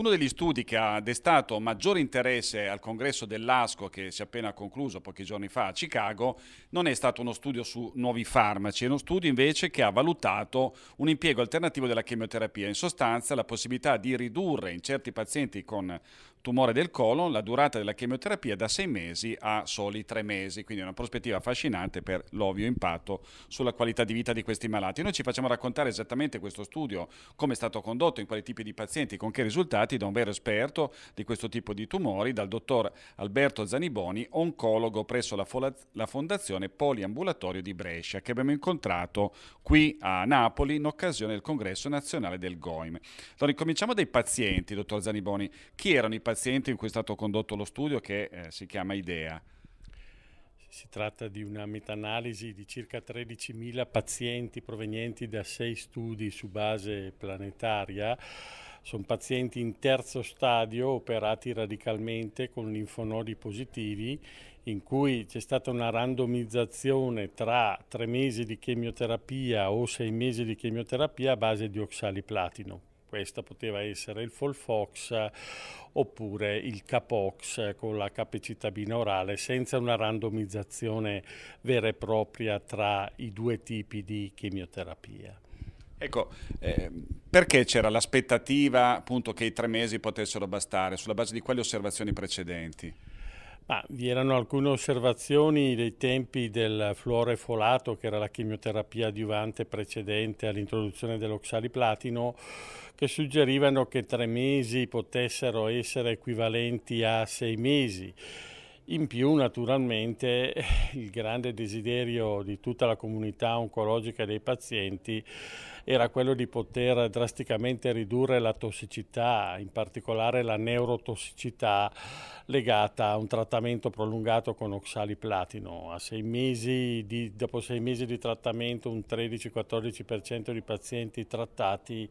Uno degli studi che ha destato maggiore interesse al congresso dell'ASCO che si è appena concluso pochi giorni fa a Chicago non è stato uno studio su nuovi farmaci, è uno studio invece che ha valutato un impiego alternativo della chemioterapia, in sostanza la possibilità di ridurre in certi pazienti con tumore del colon, la durata della chemioterapia da sei mesi a soli tre mesi, quindi una prospettiva affascinante per l'ovvio impatto sulla qualità di vita di questi malati. Noi ci facciamo raccontare esattamente questo studio, come è stato condotto, in quali tipi di pazienti, con che risultati, da un vero esperto di questo tipo di tumori, dal dottor Alberto Zaniboni, oncologo presso la, la Fondazione Poliambulatorio di Brescia, che abbiamo incontrato qui a Napoli in occasione del Congresso Nazionale del GOIM. Allora, incominciamo dai pazienti, dottor Zaniboni. Chi erano i pazienti? paziente in cui è stato condotto lo studio che eh, si chiama IDEA. Si tratta di una meta-analisi di circa 13.000 pazienti provenienti da sei studi su base planetaria. Sono pazienti in terzo stadio operati radicalmente con linfonodi positivi in cui c'è stata una randomizzazione tra tre mesi di chemioterapia o sei mesi di chemioterapia a base di oxaliplatino. Questa poteva essere il Folfox oppure il Capox con la capacità binaurale senza una randomizzazione vera e propria tra i due tipi di chemioterapia. Ecco, eh, perché c'era l'aspettativa appunto che i tre mesi potessero bastare? Sulla base di quelle osservazioni precedenti? Ah, vi erano alcune osservazioni dei tempi del fluore folato, che era la chemioterapia adiuvante precedente all'introduzione dell'oxaliplatino, che suggerivano che tre mesi potessero essere equivalenti a sei mesi in più naturalmente eh, il grande desiderio di tutta la comunità oncologica dei pazienti era quello di poter drasticamente ridurre la tossicità, in particolare la neurotossicità legata a un trattamento prolungato con oxaliplatino. Sei di, dopo sei mesi di trattamento un 13-14% di pazienti trattati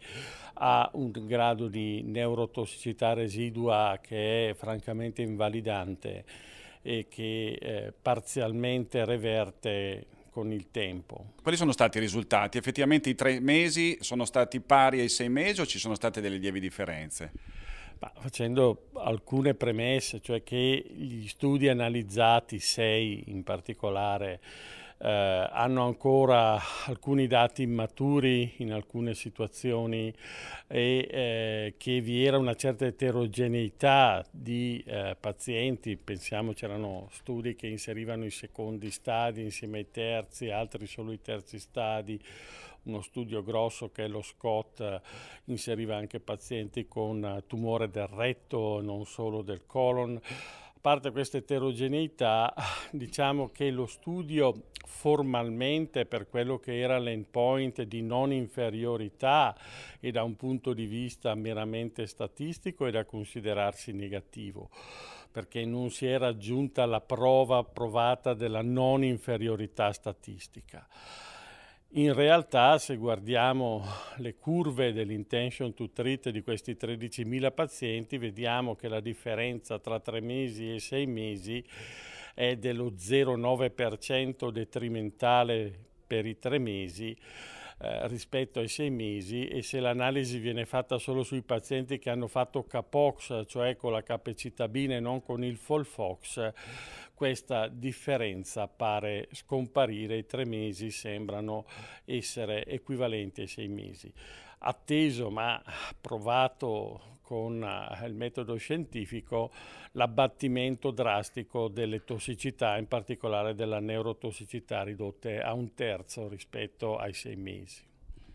ha un grado di neurotossicità residua che è francamente invalidante e che eh, parzialmente reverte con il tempo. Quali sono stati i risultati? Effettivamente i tre mesi sono stati pari ai sei mesi o ci sono state delle lievi differenze? Ma facendo alcune premesse, cioè che gli studi analizzati, sei in particolare, eh, hanno ancora alcuni dati immaturi in alcune situazioni e eh, che vi era una certa eterogeneità di eh, pazienti, pensiamo c'erano studi che inserivano i secondi stadi insieme ai terzi, altri solo i terzi stadi, uno studio grosso che è lo Scott eh, inseriva anche pazienti con tumore del retto, non solo del colon. A parte questa eterogeneità, ah, diciamo che lo studio formalmente per quello che era l'endpoint di non inferiorità e da un punto di vista meramente statistico è da considerarsi negativo perché non si è raggiunta la prova provata della non inferiorità statistica. In realtà se guardiamo le curve dell'intention to treat di questi 13.000 pazienti vediamo che la differenza tra tre mesi e sei mesi è dello 0,9% detrimentale per i tre mesi eh, rispetto ai sei mesi e se l'analisi viene fatta solo sui pazienti che hanno fatto capox, cioè con la capecitabina e non con il folfox, questa differenza pare scomparire, i tre mesi sembrano essere equivalenti ai sei mesi atteso ma provato con eh, il metodo scientifico l'abbattimento drastico delle tossicità, in particolare della neurotossicità ridotte a un terzo rispetto ai sei mesi.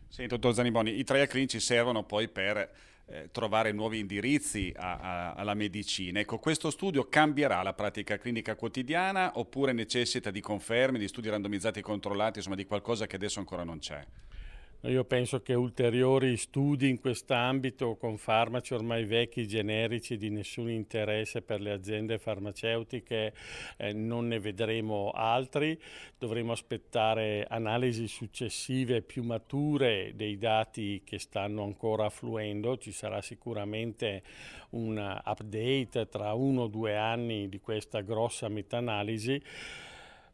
Sì, dottor Zaniboni, i trial clinici servono poi per eh, trovare nuovi indirizzi a, a, alla medicina. Ecco, questo studio cambierà la pratica clinica quotidiana oppure necessita di conferme, di studi randomizzati e controllati, insomma di qualcosa che adesso ancora non c'è? Io penso che ulteriori studi in quest'ambito con farmaci ormai vecchi, generici, di nessun interesse per le aziende farmaceutiche, eh, non ne vedremo altri. Dovremo aspettare analisi successive più mature dei dati che stanno ancora affluendo. Ci sarà sicuramente un update tra uno o due anni di questa grossa meta-analisi.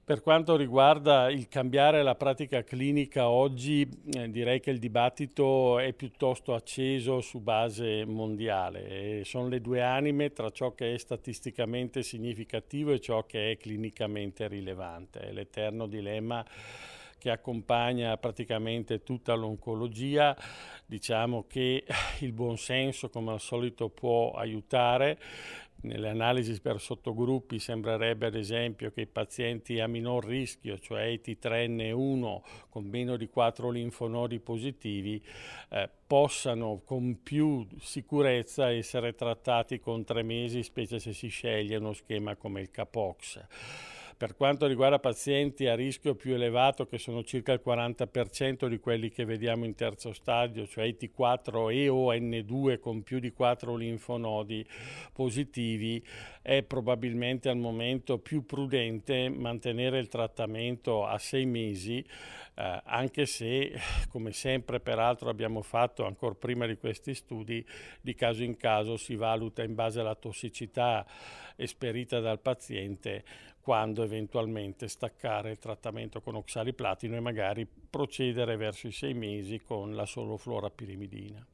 Per quanto riguarda il cambiare la pratica clinica oggi, eh, direi che il dibattito è piuttosto acceso su base mondiale. E sono le due anime tra ciò che è statisticamente significativo e ciò che è clinicamente rilevante. È l'eterno dilemma che accompagna praticamente tutta l'oncologia. Diciamo che il buonsenso, come al solito, può aiutare nelle analisi per sottogruppi sembrerebbe ad esempio che i pazienti a minor rischio, cioè i T3N1 con meno di 4 linfonodi positivi, eh, possano con più sicurezza essere trattati con tre mesi, specie se si sceglie uno schema come il CAPOX. Per quanto riguarda pazienti a rischio più elevato, che sono circa il 40% di quelli che vediamo in terzo stadio, cioè i T4 e o N2 con più di 4 linfonodi positivi, è probabilmente al momento più prudente mantenere il trattamento a 6 mesi, eh, anche se, come sempre peraltro abbiamo fatto ancora prima di questi studi, di caso in caso si valuta in base alla tossicità esperita dal paziente quando eventualmente staccare il trattamento con oxaliplatino e magari procedere verso i sei mesi con la solo flora pirimidina.